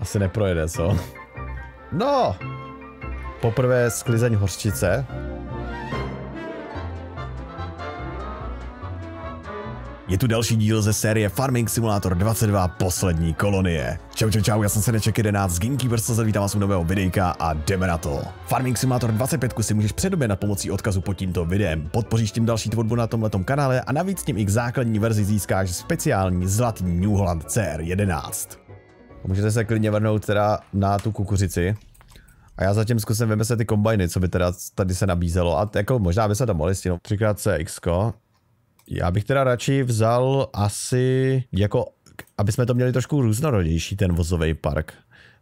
Asi neprojede, co? No! Poprvé sklizeň hořčice. Je tu další díl ze série Farming Simulator 22 Poslední kolonie. Čau čau čau, já jsem Seneček 11 z Gamekeeper, se zavítám vás u nového videjka a jdeme na to. Farming Simulator 25 si můžeš předobě na pomocí odkazu pod tímto videem. Podpoříš tím další tvorbu na tomto kanále a navíc tím i k základní verzi získáš speciální zlatý New Holland CR11. Můžete se klidně vrhnout teda na tu kukuřici. A já zatím zkusím vymyslet ty kombajny, co by teda tady se nabízelo. A jako možná by se tam mohli Třikrát X -ko. Já bych teda radši vzal asi jako, aby jsme to měli trošku různorodější ten vozový park.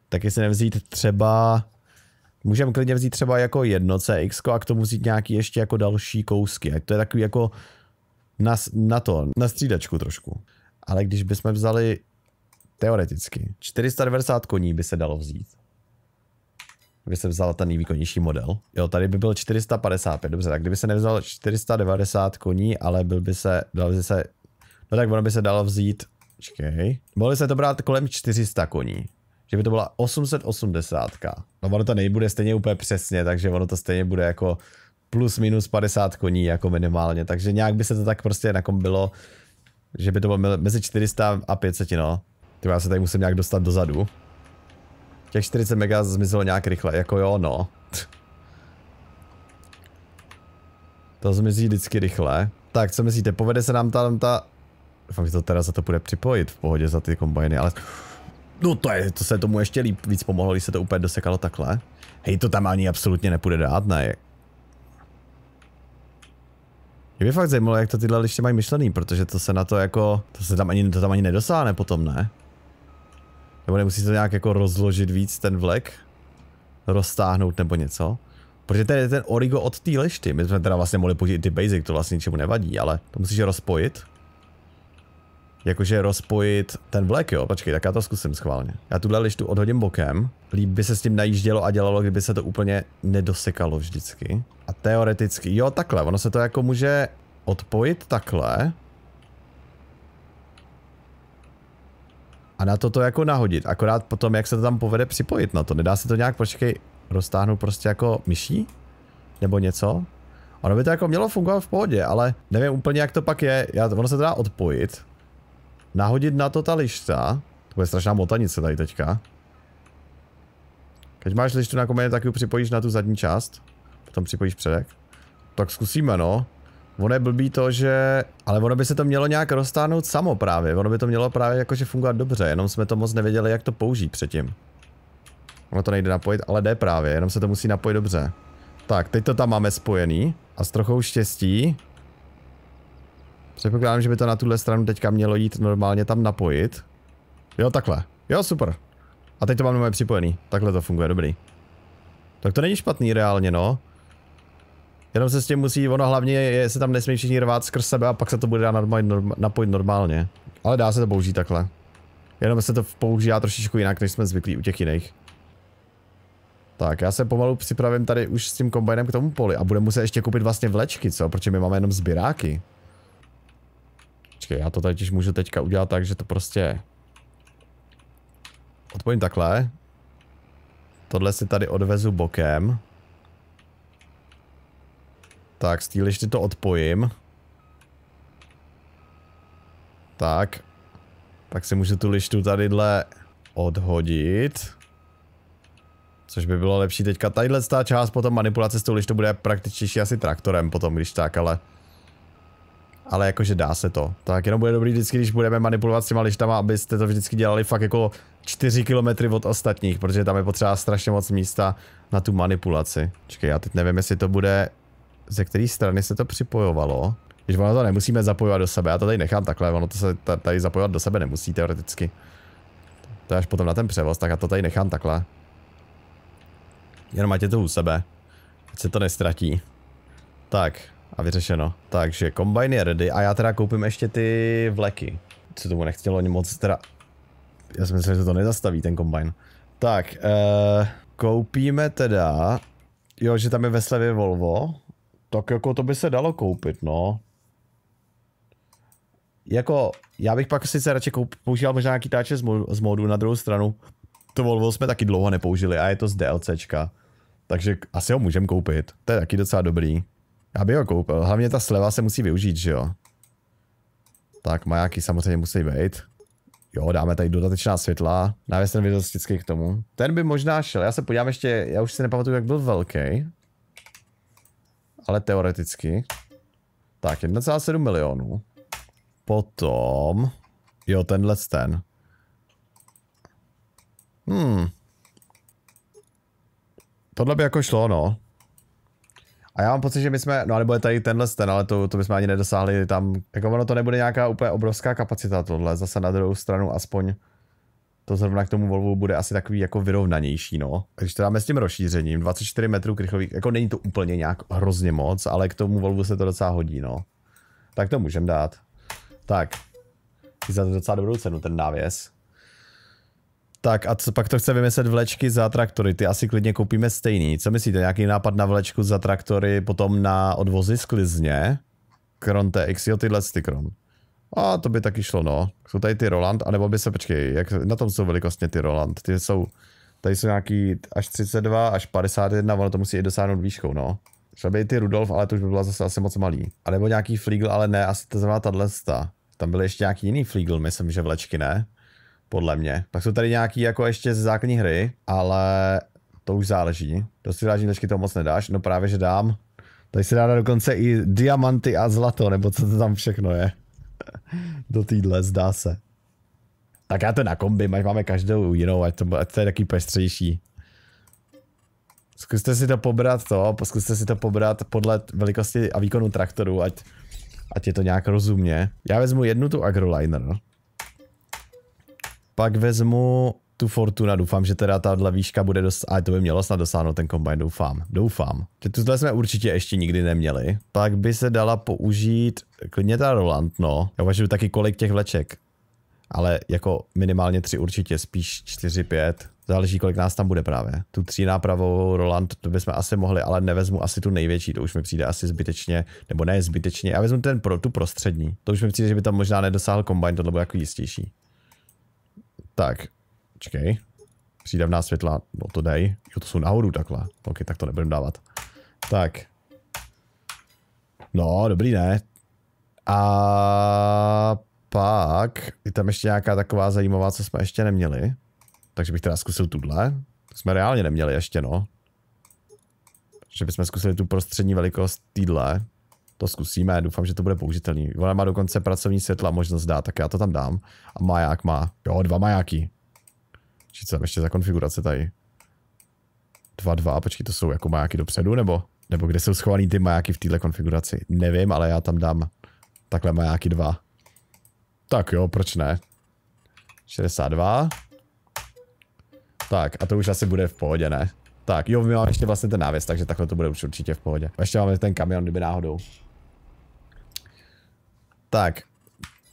Tak jestli nevzít třeba, můžeme klidně vzít třeba jako jedno CX a k tomu vzít nějaký ještě jako další kousky. A to je takový jako na, na to, na střídačku trošku. Ale když bychom vzali Teoreticky. 490 koní by se dalo vzít. Kdyby se vzal ten nejvýkonnější model. Jo, tady by byl 455, dobře, tak kdyby se nevzal 490 koní, ale byl by se, dal by se, no tak ono by se dalo vzít, čekej, mohli se to brát kolem 400 koní. Že by to byla 880. No ono to nejbude stejně úplně přesně, takže ono to stejně bude jako plus minus 50 koní jako minimálně, takže nějak by se to tak prostě nakombilo, že by to bylo mezi 400 a 500, no. Ty já se tady musím nějak dostat dozadu. Těch 40 mega zmizelo nějak rychle, jako jo, no. To zmizí vždycky rychle. Tak, co myslíte, povede se nám tam ta... Doufám, že to teda za to bude připojit v pohodě za ty kombajny, ale... No to je, to se tomu ještě líp víc pomohlo, když se to úplně dosekalo takhle. Hej, to tam ani absolutně nepůjde dát, ne? Mě by fakt zajímalo, jak to tyhle liště mají myšlený, protože to se na to jako, to se tam ani, to tam ani nedosáhne potom, ne? Nebo nemusí to nějak jako rozložit víc ten vlek? Roztáhnout nebo něco? Protože ten je ten origo od té lešty. My jsme teda vlastně mohli použít ty basic, to vlastně ničemu nevadí, ale to musíš rozpojit. Jakože rozpojit ten vlek, jo. Počkej, tak já to zkusím schválně. Já tuhle lištu odhodím bokem. Líp by se s tím najíždělo a dělalo, kdyby se to úplně nedosekalo vždycky. A teoreticky, jo, takhle, ono se to jako může odpojit takhle. a na to to jako nahodit, akorát potom, jak se to tam povede připojit na no to, nedá se to nějak, počkej, roztáhnout prostě jako myší? Nebo něco? Ono by to jako mělo fungovat v pohodě, ale nevím úplně, jak to pak je, Já, ono se to dá odpojit, nahodit na to ta lišta, to bude strašná motanice tady teďka. Když máš lištu na komeně, tak ji připojíš na tu zadní část, potom připojíš předek. Tak zkusíme, no. Ono je blbý to, že... Ale ono by se to mělo nějak roztáhnout samo právě. Ono by to mělo právě jakože fungovat dobře, jenom jsme to moc nevěděli, jak to použít předtím. Ono to nejde napojit, ale jde právě, jenom se to musí napojit dobře. Tak, teď to tam máme spojený. A s trochou štěstí... Předpokládám, že by to na tuhle stranu teďka mělo jít normálně tam napojit. Jo, takhle. Jo, super. A teď to máme připojený. Takhle to funguje, dobrý. Tak to není špatný reálně, no. Jenom se s tím musí, ono hlavně je, se tam nesmí všichni rvát skrz sebe a pak se to bude dát napojit, napojit normálně. Ale dá se to použít takhle. Jenom se to používá trošičku jinak, než jsme zvyklí u těch jiných. Tak, já se pomalu připravím tady už s tím kombajnem k tomu poli a bude muset ještě koupit vlastně vlečky, co? Protože my máme jenom sbíráky. Počkej, já to tady můžu teďka udělat tak, že to prostě... Odpojím takhle. Tohle si tady odvezu bokem. Tak, stíl ještě to odpojím. Tak. Pak si můžu tu lištu tadyhle odhodit. Což by bylo lepší teďka. Tadyhle ta část potom manipulace s tou lištou bude praktičtější asi traktorem potom, když tak, ale... Ale jakože dá se to. Tak jenom bude dobrý vždycky, když budeme manipulovat s těma lištama, abyste to vždycky dělali fakt jako 4 km od ostatních, protože tam je potřeba strašně moc místa na tu manipulaci. Čekej, já teď nevím, jestli to bude ze které strany se to připojovalo. Když ono to nemusíme zapojovat do sebe, já to tady nechám takhle, ono to se tady zapojovat do sebe nemusí teoreticky. To je až potom na ten převoz, tak já to tady nechám takhle. Jenom ať je to u sebe. Ať se to nestratí. Tak, a vyřešeno. Takže kombajny je ready a já teda koupím ještě ty vleky. Co tomu nechtělo ani moc teda... Já si myslím, že to nezastaví ten kombajn. Tak, uh, koupíme teda... Jo, že tam je ve slevě Volvo. Tak jako to by se dalo koupit, no. Jako, já bych pak sice radši koup, používal možná nějaký táče z, modu, na druhou stranu. To Volvo jsme taky dlouho nepoužili a je to z DLCčka. Takže asi ho můžeme koupit. To je taky docela dobrý. Já bych ho koupil. Hlavně ta sleva se musí využít, že jo? Tak majáky samozřejmě musí být. Jo, dáme tady dodatečná světla. Návěs ten vždycky k tomu. Ten by možná šel. Já se podívám ještě, já už si nepamatuju, jak byl velký ale teoreticky. Tak, 1,7 milionů. Potom... Jo, tenhle ten. Hmm. Tohle by jako šlo, no. A já mám pocit, že my jsme, no nebo je tady tenhle ten, ale to, to bychom ani nedosáhli tam, jako ono to nebude nějaká úplně obrovská kapacita tohle, zase na druhou stranu aspoň to zrovna k tomu Volvo bude asi takový jako vyrovnanější, no. Když to dáme s tím rozšířením, 24 metrů krychlových, jako není to úplně nějak hrozně moc, ale k tomu Volvo se to docela hodí, no. Tak to můžeme dát. Tak. Za docela dobrou cenu ten návěs. Tak a co, pak to chce vymyslet vlečky za traktory, ty asi klidně koupíme stejný. Co myslíte, nějaký nápad na vlečku za traktory, potom na odvozy sklizně? Kron TX, jo tyhle ty kron. A to by taky šlo, no. Jsou tady ty Roland, anebo by se, počkej, jak na tom jsou velikostně ty Roland? Ty jsou, tady jsou nějaký až 32, až 51, ono to musí i dosáhnout výškou, no. Šla by ty Rudolf, ale to už by byla zase asi moc malý. A nebo nějaký Fliegel, ale ne, asi to znamená tahle Tam byly ještě nějaký jiný Fliegel, myslím, že vlečky, ne? Podle mě. Pak jsou tady nějaký jako ještě ze základní hry, ale to už záleží. Do střídážní vlečky to moc nedáš, no právě, že dám. Tady se dá dokonce i diamanty a zlato, nebo co to tam všechno je do týdle, zdá se. Tak já to na kombi, ať máme každou jinou, ať to, ať to je taky pestřejší. Zkuste si to pobrat to, zkuste si to pobrat podle velikosti a výkonu traktoru, ať, ať je to nějak rozumně. Já vezmu jednu tu agroliner. Pak vezmu tu Fortuna. Doufám, že teda tahle výška bude dost... A to by mělo snad dosáhnout ten kombajn, doufám. Doufám. Že tuhle jsme určitě ještě nikdy neměli. Pak by se dala použít klidně ta Roland, no. Já uvažuji taky kolik těch vleček. Ale jako minimálně tři určitě, spíš čtyři, pět. Záleží, kolik nás tam bude právě. Tu tří nápravou Roland, to bychom asi mohli, ale nevezmu asi tu největší, to už mi přijde asi zbytečně, nebo ne zbytečně, já vezmu ten pro, tu prostřední. To už mi přijde, že by tam možná nedosáhl kombajn, to bylo jako jistější. Tak, Počkej. Přídavná světla, no to dej. Jo, to jsou nahoru takhle. Ok, tak to nebudem dávat. Tak. No, dobrý, ne? A pak je tam ještě nějaká taková zajímavá, co jsme ještě neměli. Takže bych teda zkusil tuhle. To jsme reálně neměli ještě, no. Že bychom zkusili tu prostřední velikost týdle. To zkusíme, doufám, že to bude použitelný. Ona má dokonce pracovní světla možnost dát, tak já to tam dám. A maják má. Jo, dva majáky. Počkej, co tam ještě za konfigurace tady? 2-2, počkej, to jsou jako majáky dopředu, nebo, nebo kde jsou schovaný ty majáky v této konfiguraci? Nevím, ale já tam dám takhle majáky 2. Tak jo, proč ne? 62. Tak, a to už asi bude v pohodě, ne? Tak, jo, my máme ještě vlastně ten návěs, takže takhle to bude už určitě v pohodě. Ještě máme ten kamion, kdyby náhodou. Tak,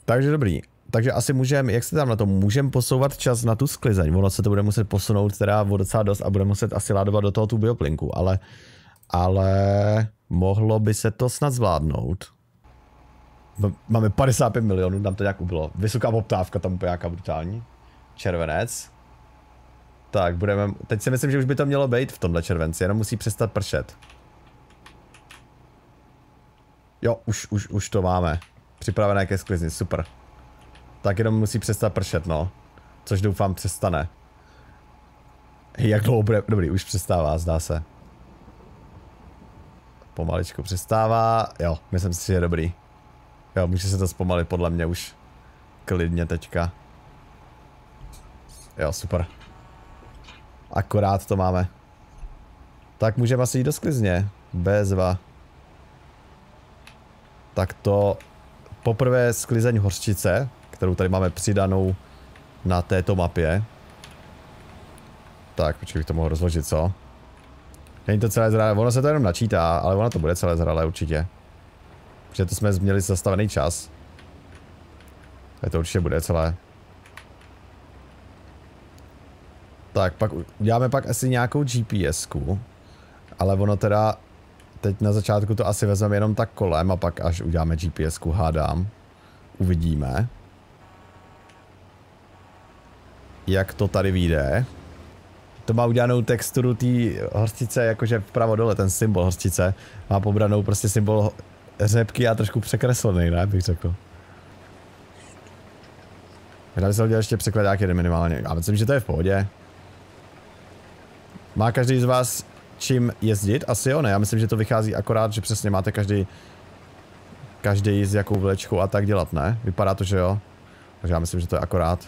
takže dobrý takže asi můžeme, jak se tam na to, můžeme posouvat čas na tu sklizeň. Ono se to bude muset posunout teda o docela dost a bude muset asi ládovat do toho tu bioplinku, ale, ale mohlo by se to snad zvládnout. Máme 55 milionů, tam to nějak bylo. Vysoká poptávka tam byla nějaká brutální. Červenec. Tak, budeme, teď si myslím, že už by to mělo být v tomhle červenci, jenom musí přestat pršet. Jo, už, už, už to máme. Připravené ke sklizni, super tak jenom musí přestat pršet, no. Což doufám přestane. Jak dlouho bude? Dobrý, už přestává, zdá se. Pomaličku přestává. Jo, myslím si, že je dobrý. Jo, může se to zpomalit podle mě už. Klidně teďka. Jo, super. Akorát to máme. Tak můžeme asi jít do sklizně. Bezva. Tak to poprvé sklizeň hořčice kterou tady máme přidanou na této mapě. Tak, počkej, bych to mohl rozložit, co? Není to celé zralé, ono se to jenom načítá, ale ono to bude celé zralé určitě. Protože to jsme měli zastavený čas. A to určitě bude celé. Tak, pak uděláme pak asi nějakou GPSku. Ale ono teda, teď na začátku to asi vezmeme jenom tak kolem a pak až uděláme GPSku, hádám. Uvidíme jak to tady vyjde. To má udělanou texturu té hostice, jakože vpravo dole, ten symbol hostice. Má pobranou prostě symbol řepky a trošku překreslený, ne, bych řekl. Já bych se udělal ještě překladák jeden minimálně. Já myslím, že to je v pohodě. Má každý z vás čím jezdit? Asi jo, ne. Já myslím, že to vychází akorát, že přesně máte každý každý s jakou vlečku a tak dělat, ne? Vypadá to, že jo. Takže já myslím, že to je akorát.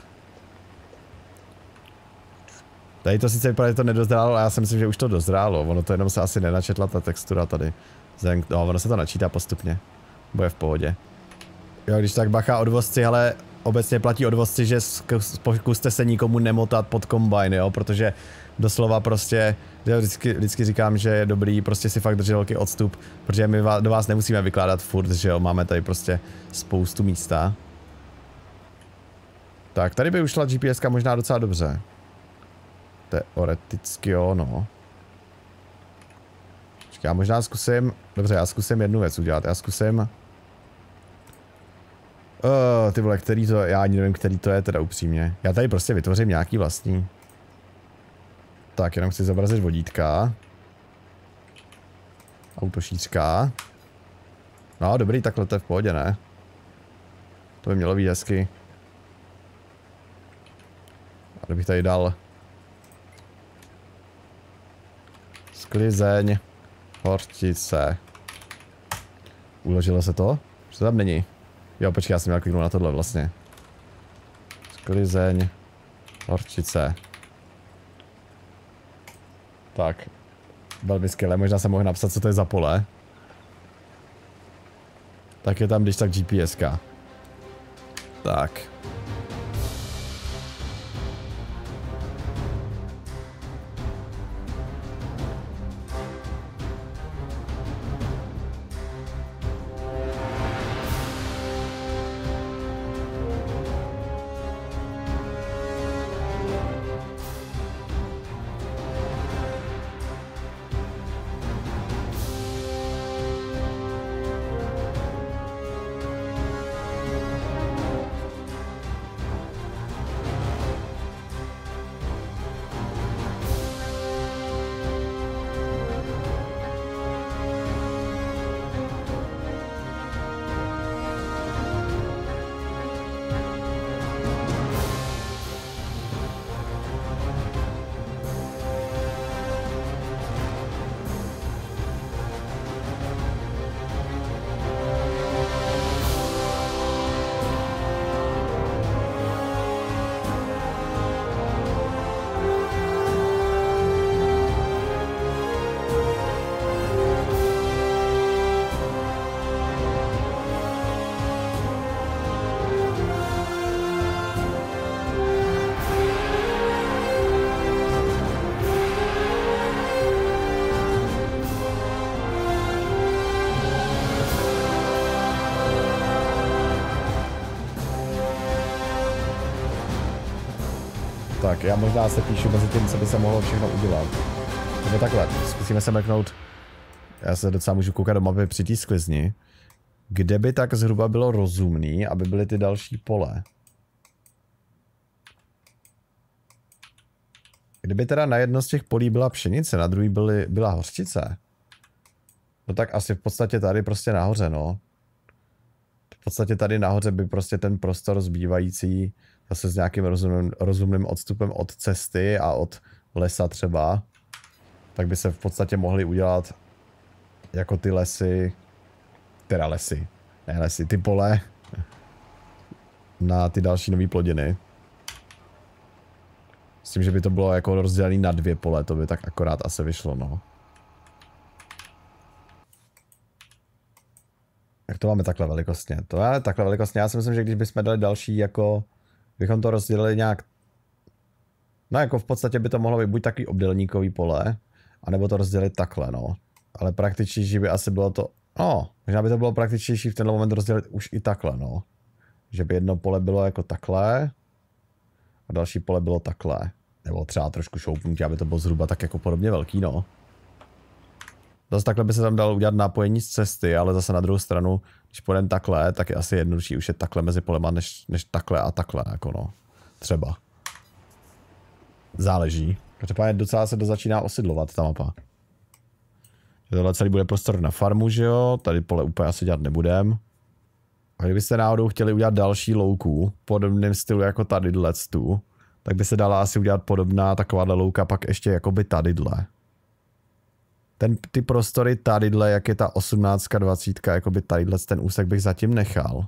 Tady to sice vypadá, že to nedozrálo, ale já si myslím, že už to dozrálo. Ono to jenom se asi nenačetla ta textura tady. no, ono se to načítá postupně. Bude v pohodě. Jo, když tak bacha odvozci, ale obecně platí odvozci, že pokuste se nikomu nemotat pod kombajn, jo, protože doslova prostě, já vždycky, vždycky říkám, že je dobrý prostě si fakt držet velký odstup, protože my do vás nemusíme vykládat furt, že jo, máme tady prostě spoustu místa. Tak, tady by ušla GPSka možná docela dobře. Teoreticky jo, no. já možná zkusím, dobře, já zkusím jednu věc udělat, já zkusím... Uh, ty vole, který to, já ani nevím, který to je teda upřímně. Já tady prostě vytvořím nějaký vlastní. Tak, jenom chci zobrazit vodítka. Autošířka. No, dobrý, takhle to je v pohodě, ne? To by mělo být hezky. A kdybych tady dal Sklizeň. Hortice. Uložilo se to? Co to tam není. Jo, počkej, já jsem měl kliknout na tohle vlastně. Sklizeň. Horčice. Tak. Velmi skvělé, možná jsem mohl napsat, co to je za pole. Tak je tam když tak GPSka. Tak. tak. Já možná se píšu mezi tím, co by se mohlo všechno udělat. Nebo takhle, zkusíme se mrknout. Já se docela můžu koukat do mapy při té sklizni. Kde by tak zhruba bylo rozumný, aby byly ty další pole? Kdyby teda na jedno z těch polí byla pšenice, na druhý byly, byla hořčice, no tak asi v podstatě tady prostě nahoře, no. V podstatě tady nahoře by prostě ten prostor zbývající zase s nějakým rozumným, rozumným odstupem od cesty a od lesa třeba, tak by se v podstatě mohly udělat jako ty lesy, teda lesy, ne lesy, ty pole na ty další nové plodiny. S tím, že by to bylo jako rozdělené na dvě pole, to by tak akorát asi vyšlo, no. Jak to máme takhle velikostně? To je takhle velikostně, já si myslím, že když bychom dali další jako bychom to rozdělili nějak, no jako v podstatě by to mohlo být buď takový obdelníkový pole, anebo to rozdělit takhle, no. Ale praktičtější by asi bylo to, no, možná by to bylo praktičtější v tenhle moment rozdělit už i takhle, no. Že by jedno pole bylo jako takhle a další pole bylo takhle. Nebo třeba trošku šoupnutí, aby to bylo zhruba tak jako podobně velký, no. Zase takhle by se tam dalo udělat nápojení z cesty, ale zase na druhou stranu, když půjdeme takhle, tak je asi jednodušší už je takhle mezi polema, než, než takhle a takhle, jako no. Třeba. Záleží. Každopádně docela se to začíná osidlovat ta mapa. Tohle celý bude prostor na farmu, že jo? Tady pole úplně asi dělat nebudem. A kdybyste náhodou chtěli udělat další louku, podobným stylu jako tady tu, tak by se dala asi udělat podobná takováhle louka pak ještě jako by tady dle ten, ty prostory tadyhle, jak je ta 18, 20, by tadyhle ten úsek bych zatím nechal.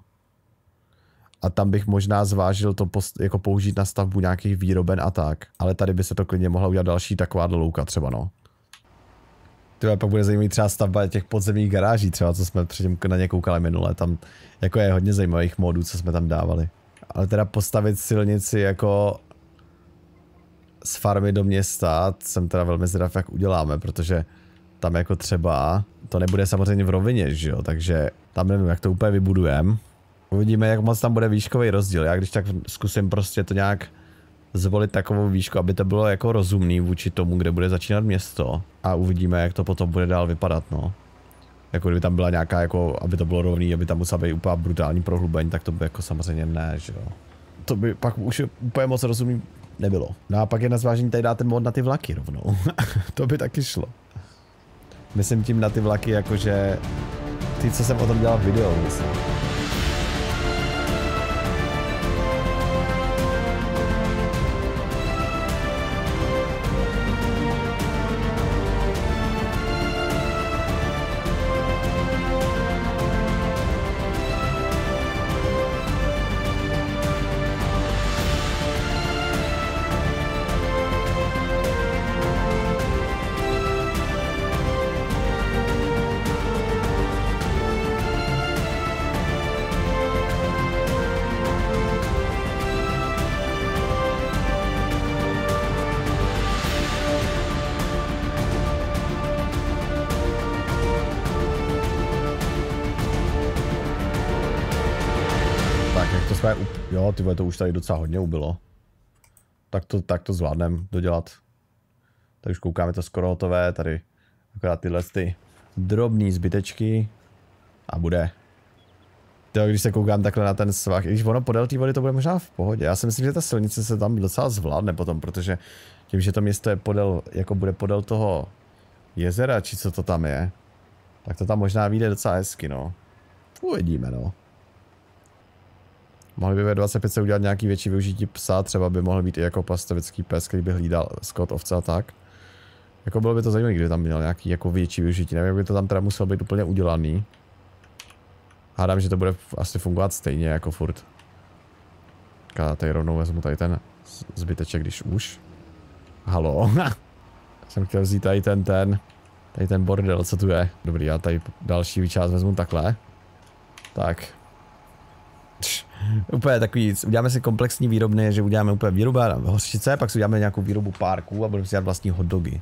A tam bych možná zvážil to post, jako použít na stavbu nějakých výroben a tak. Ale tady by se to klidně mohla udělat další taková louka třeba no. Tyhle pak bude zajímavý třeba stavba těch podzemních garáží třeba, co jsme předtím na ně koukali minule. Tam jako je hodně zajímavých modů, co jsme tam dávali. Ale teda postavit silnici jako z farmy do města, jsem teda velmi zdrav, jak uděláme, protože tam jako třeba, to nebude samozřejmě v rovině, že jo, takže tam nevím, jak to úplně vybudujem. Uvidíme, jak moc tam bude výškový rozdíl. Já když tak zkusím prostě to nějak zvolit takovou výšku, aby to bylo jako rozumný vůči tomu, kde bude začínat město a uvidíme, jak to potom bude dál vypadat, no. Jako kdyby tam byla nějaká, jako, aby to bylo rovný, aby tam musela být úplně brutální prohlubeň, tak to by jako samozřejmě ne, že jo. To by pak už úplně moc rozumný nebylo. No a pak je na zvážení tady dát ten mod na ty vlaky rovnou. to by taky šlo. Myslím tím na ty vlaky, jakože ty, co jsem o tom dělal video, myslím. jsme, Jo, ty vole, to už tady docela hodně ubylo. Tak to, tak to zvládnem dodělat. Tak už koukáme to skoro hotové, tady akorát tyhle ty drobný zbytečky a bude. Jo, když se koukám takhle na ten svah, i když ono podél té vody to bude možná v pohodě. Já si myslím, že ta silnice se tam docela zvládne potom, protože tím, že to město je podél, jako bude podél toho jezera, či co to tam je, tak to tam možná vyjde docela hezky, no. Uvidíme, no. Mohli by ve 25 se udělat nějaký větší využití psa, třeba by mohl být i jako pastevický pes, který by hlídal skot, ovce a tak. Jako bylo by to zajímavé, kdyby tam měl nějaký jako větší využití, nevím, jak by to tam teda muselo být úplně udělaný. Hádám, že to bude asi fungovat stejně jako furt. Já tady rovnou vezmu tady ten zbyteček, když už. Halo. Jsem chtěl vzít tady ten, ten, tady ten bordel, co tu je. Dobrý, já tady další část vezmu takhle. Tak, úplně takový, uděláme si komplexní výrobny, že uděláme úplně výroba hořčice, pak si uděláme nějakou výrobu párků a budeme si dělat vlastní hot dogy.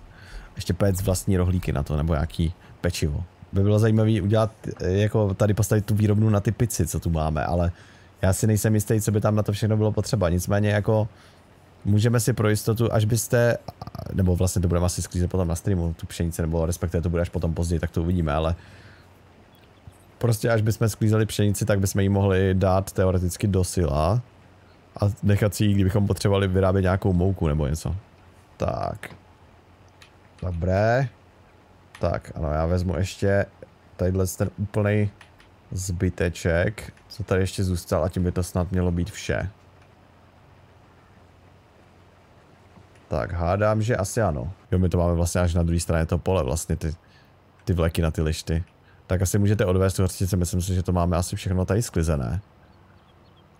Ještě pec vlastní rohlíky na to, nebo nějaký pečivo. By bylo zajímavé udělat, eh, jako tady postavit tu výrobnu na ty pici, co tu máme, ale já si nejsem jistý, co by tam na to všechno bylo potřeba. Nicméně jako můžeme si pro jistotu, až byste, nebo vlastně to budeme asi sklízet potom na streamu, tu pšenici, nebo respektive to bude až potom později, tak to uvidíme, ale uh, Prostě až bychom sklízeli pšenici, tak bychom ji mohli dát teoreticky do sila a nechat si ji, kdybychom potřebovali vyrábět nějakou mouku nebo něco. Tak. Dobré. Tak, ano, já vezmu ještě tadyhle ten úplný zbyteček, co tady ještě zůstal a tím by to snad mělo být vše. Tak, hádám, že asi ano. Jo, my to máme vlastně až na druhé straně to pole, vlastně ty, ty vleky na ty lišty tak asi můžete odvést tu hořčici. Myslím si, že to máme asi všechno tady sklizené.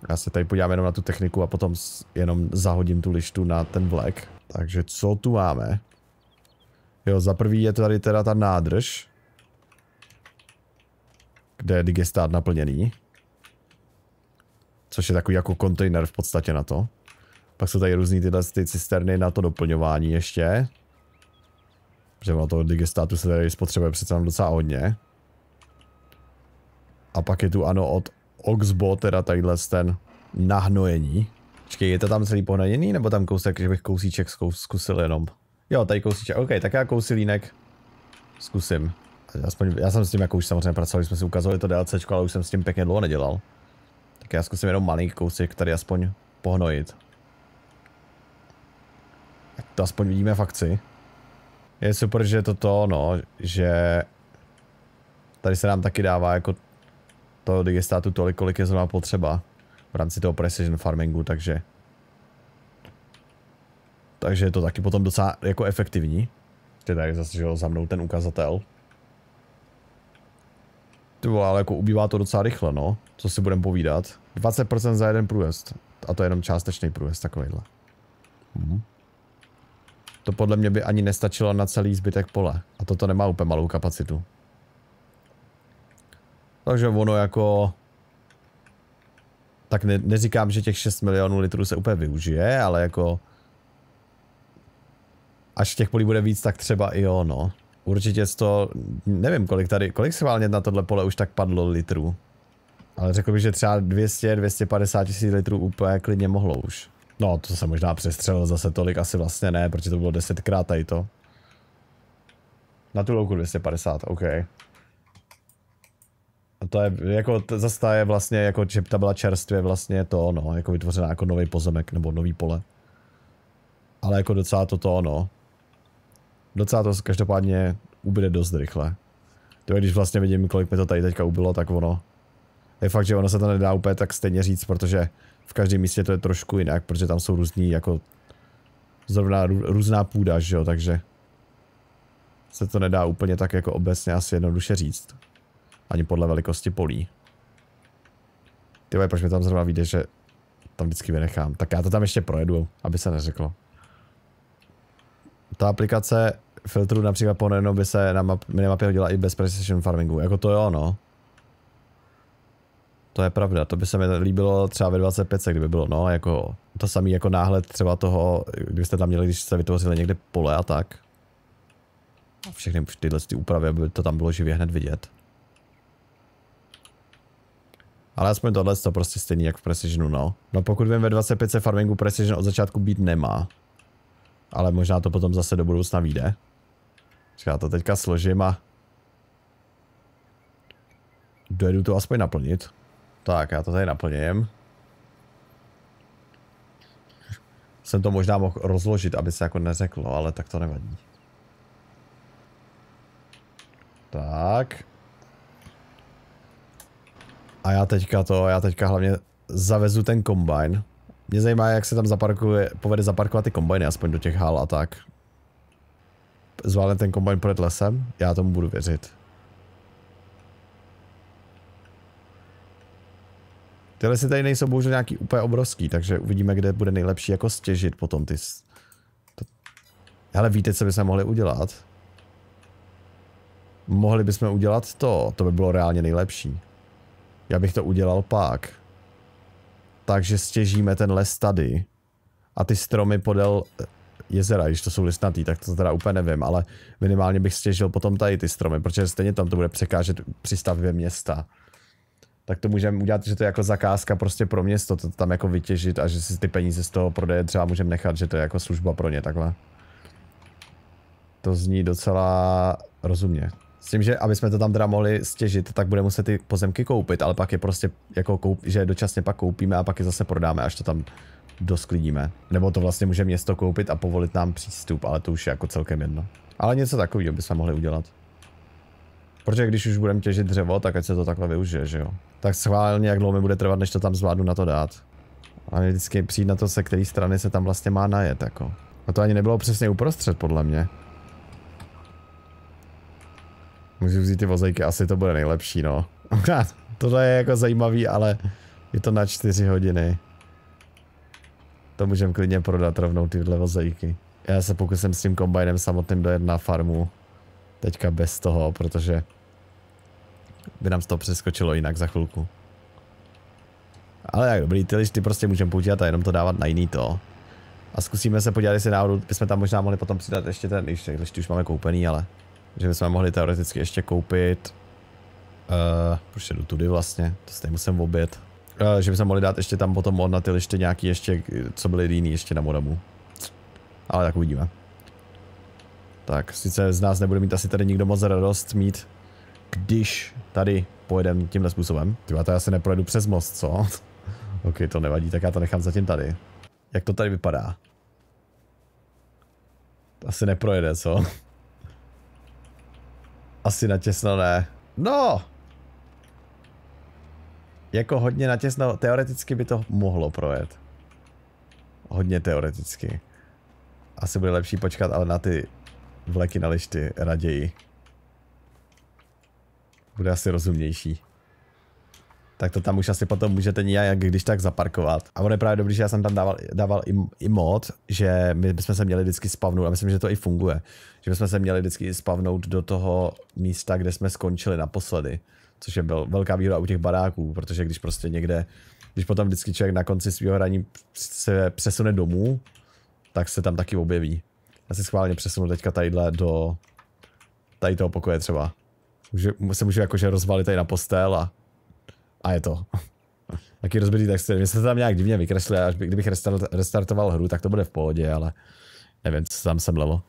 Já se tady podívám jenom na tu techniku a potom jenom zahodím tu lištu na ten vlek. Takže co tu máme? Jo, za prvý je tady teda ta nádrž. Kde je digestát naplněný. Což je takový jako kontejner v podstatě na to. Pak jsou tady různý tyhle ty cisterny na to doplňování ještě. Protože na toho digestátu se tady spotřebuje přece docela hodně. A pak je tu ano od Oxbo, teda tadyhle ten nahnojení. Počkej, je to tam celý pohnaněný, nebo tam kousek, že bych kousíček zkusil jenom? Jo, tady kousíček, OK, tak já kousilínek zkusím. Aspoň, já jsem s tím jako už samozřejmě pracoval, jsme si ukazovali to DLCčko, ale už jsem s tím pěkně dlouho nedělal. Tak já zkusím jenom malý kousek tady aspoň pohnojit. Ať to aspoň vidíme v akci. Je super, že to to, no, že tady se nám taky dává jako toho digestátu tolik, kolik je zrovna potřeba v rámci toho precision farmingu, takže takže je to taky potom docela jako efektivní. Teda tady zase, že za mnou ten ukazatel. Ty vole, ale jako ubývá to docela rychle, no. Co si budem povídat. 20% za jeden průjezd. A to je jenom částečný průjezd, takovýhle. Mhm. To podle mě by ani nestačilo na celý zbytek pole. A toto nemá úplně malou kapacitu. Takže ono jako... Tak ne, neříkám, že těch 6 milionů litrů se úplně využije, ale jako... Až těch polí bude víc, tak třeba i jo, no. Určitě to, nevím kolik tady, kolik schválně na tohle pole už tak padlo litrů. Ale řekl bych, že třeba 200, 250 tisíc litrů úplně klidně mohlo už. No, to se možná přestřelil zase tolik, asi vlastně ne, protože to bylo desetkrát tady to. Na tu louku 250, OK. A no to je, jako, to zase ta je vlastně, jako ta byla čerstvě vlastně to, ono, jako vytvořená jako nový pozemek, nebo nový pole. Ale jako docela to to, ono. Docela to každopádně ubyde dost rychle. To je, když vlastně vidím, kolik mi to tady teďka ubylo, tak ono. Je fakt, že ono se to nedá úplně tak stejně říct, protože v každém místě to je trošku jinak, protože tam jsou různý, jako zrovna různá půda, že jo, takže se to nedá úplně tak jako obecně asi jednoduše říct. Ani podle velikosti polí. Ty proč mi tam zrovna vyjde, že tam vždycky vynechám. Tak já to tam ještě projedu, aby se neřeklo. Ta aplikace filtru například po Nenu by se na map, minimapě hodila i bez precision farmingu. Jako to jo, no. To je pravda, to by se mi líbilo třeba ve 25, kdyby bylo, no, jako to samý jako náhled třeba toho, kdybyste tam měli, když jste vytvořili někde pole a tak. všechny tyhle ty úpravy, aby to tam bylo živě hned vidět. Ale aspoň tohle to prostě stejný jak v Precisionu, no. No pokud vím, ve 25 se farmingu Precision od začátku být nemá. Ale možná to potom zase do budoucna vyjde. Já to teďka složím a... Dojedu to aspoň naplnit. Tak, já to tady naplním. Jsem to možná mohl rozložit, aby se jako neřeklo, ale tak to nevadí. Tak. A já teďka to, já teďka hlavně zavezu ten kombajn. Mě zajímá, jak se tam zaparkuje, povede zaparkovat ty kombajny, aspoň do těch hal a tak. Zvládne ten kombajn projet lesem? Já tomu budu věřit. Ty lesy tady nejsou bohužel nějaký úplně obrovský, takže uvidíme, kde bude nejlepší jako stěžit potom ty... To... Hele, víte, co se mohli udělat? Mohli bychom udělat to, to by bylo reálně nejlepší. Já bych to udělal pak. Takže stěžíme ten les tady. A ty stromy podél eh, jezera, když to jsou listnatý, tak to teda úplně nevím, ale minimálně bych stěžil potom tady ty stromy, protože stejně tam to bude překážet při stavbě města. Tak to můžeme udělat, že to je jako zakázka prostě pro město, to tam jako vytěžit a že si ty peníze z toho prodeje třeba můžeme nechat, že to je jako služba pro ně takhle. To zní docela rozumně. S tím, že aby jsme to tam teda mohli stěžit, tak bude muset ty pozemky koupit, ale pak je prostě jako koup, že dočasně pak koupíme a pak je zase prodáme, až to tam dosklidíme. Nebo to vlastně může město koupit a povolit nám přístup, ale to už je jako celkem jedno. Ale něco takového bychom mohli udělat. Protože když už budeme těžit dřevo, tak ať se to takhle využije, že jo. Tak schválně, jak dlouho mi bude trvat, než to tam zvládnu na to dát. A vždycky přijít na to, se které strany se tam vlastně má najet, jako. A to ani nebylo přesně uprostřed, podle mě. Můžu vzít ty vozejky, asi to bude nejlepší, no. Tohle je jako zajímavý, ale je to na 4 hodiny. To můžeme klidně prodat rovnou tyhle vozejky. Já se pokusím s tím kombajnem samotným dojet na farmu. Teďka bez toho, protože by nám to přeskočilo jinak za chvilku. Ale jak dobrý, ty lišty prostě můžeme používat a jenom to dávat na jiný to. A zkusíme se podívat, jestli náhodou bychom tam možná mohli potom přidat ještě ten lišty, ještě už máme koupený, ale že bychom mohli teoreticky ještě koupit... Uh, proč jdu tudy vlastně? To stejně musím obět. Uh, eh, že bychom mohli dát ještě tam potom mod na ty liště nějaký ještě, co byly jiný ještě na modamu. Ale tak uvidíme. Tak, sice z nás nebude mít asi tady nikdo moc radost mít, když tady pojedem tímhle způsobem. Ty to já se neprojedu přes most, co? ok, to nevadí, tak já to nechám zatím tady. Jak to tady vypadá? Asi neprojede, co? Asi natěsno ne. No! Jako hodně natěsno, teoreticky by to mohlo projet. Hodně teoreticky. Asi bude lepší počkat, ale na ty vleky na lišty raději. Bude asi rozumnější tak to tam už asi potom můžete nějak když tak zaparkovat. A ono je právě dobrý, že já jsem tam dával, dával i, i mod, že my bychom se měli vždycky spavnout a myslím, že to i funguje. Že bychom se měli vždycky spavnout do toho místa, kde jsme skončili naposledy. Což je byl velká výhoda u těch baráků, protože když prostě někde, když potom vždycky člověk na konci svého hraní se přesune domů, tak se tam taky objeví. Já si schválně přesunu teďka tadyhle do tady toho pokoje třeba. Můžu, se můžu jakože rozvalit tady na postel a a je to. Taky rozbitý text. Mně se tam nějak divně vykreslil, až by, kdybych restartoval hru, tak to bude v pohodě, ale nevím, co tam semlelo.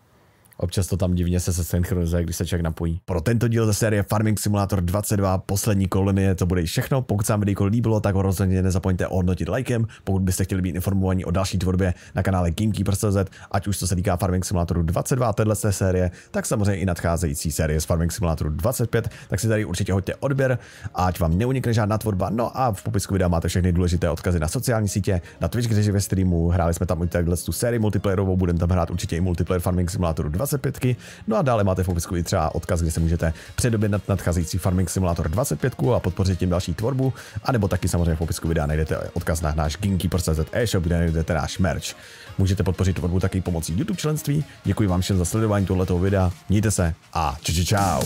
Občas to tam divně se synchronizuje, když se člověk napojí. Pro tento díl ze série Farming Simulator 22 poslední kolonie to bude všechno. Pokud se vám video líbilo, tak ho rozhodně nezapomeňte ohodnotit lajkem. Pokud byste chtěli být informovaní o další tvorbě na kanále GameKeeper.cz, ať už to se týká Farming Simulatoru 22 téhle série, tak samozřejmě i nadcházející série z Farming Simulatoru 25, tak si tady určitě hoďte odběr, ať vám neunikne žádná tvorba. No a v popisku videa máte všechny důležité odkazy na sociální sítě, na Twitch, kde ve streamu, hráli jsme tam i takhle tu sérii multiplayerovou, budeme tam hrát určitě i multiplayer Farming Simulatoru 20 25. No a dále máte v popisku i třeba odkaz, kde se můžete předobědnat nadcházející Farming Simulator 25 a podpořit tím další tvorbu, anebo taky samozřejmě v popisku videa najdete odkaz na náš Gamekeeper.cz e-shop, kde najdete náš merch. Můžete podpořit tvorbu taky pomocí YouTube členství. Děkuji vám všem za sledování tohoto videa, mějte se a čau čau.